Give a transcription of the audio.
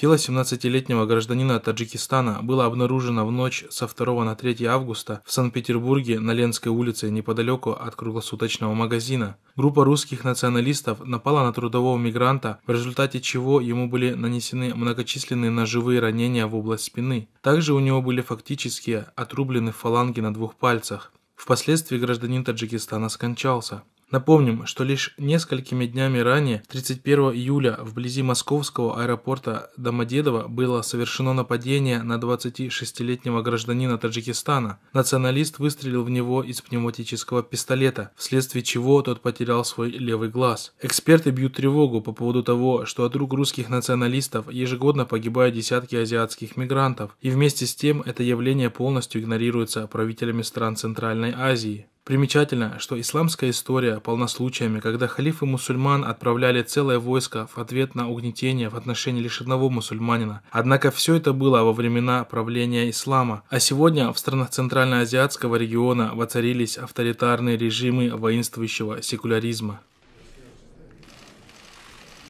Тело 17-летнего гражданина Таджикистана было обнаружено в ночь со 2 на 3 августа в Санкт-Петербурге на Ленской улице неподалеку от круглосуточного магазина. Группа русских националистов напала на трудового мигранта, в результате чего ему были нанесены многочисленные ножевые ранения в область спины. Также у него были фактически отрублены фаланги на двух пальцах. Впоследствии гражданин Таджикистана скончался. Напомним, что лишь несколькими днями ранее, 31 июля, вблизи московского аэропорта Домодедово было совершено нападение на 26-летнего гражданина Таджикистана. Националист выстрелил в него из пневматического пистолета, вследствие чего тот потерял свой левый глаз. Эксперты бьют тревогу по поводу того, что от рук русских националистов ежегодно погибают десятки азиатских мигрантов, и вместе с тем это явление полностью игнорируется правителями стран Центральной Азии. Примечательно, что исламская история полна случаями, когда халифы мусульман отправляли целое войско в ответ на угнетение в отношении лишь одного мусульманина. Однако все это было во времена правления ислама. А сегодня в странах Центральноазиатского региона воцарились авторитарные режимы воинствующего секуляризма.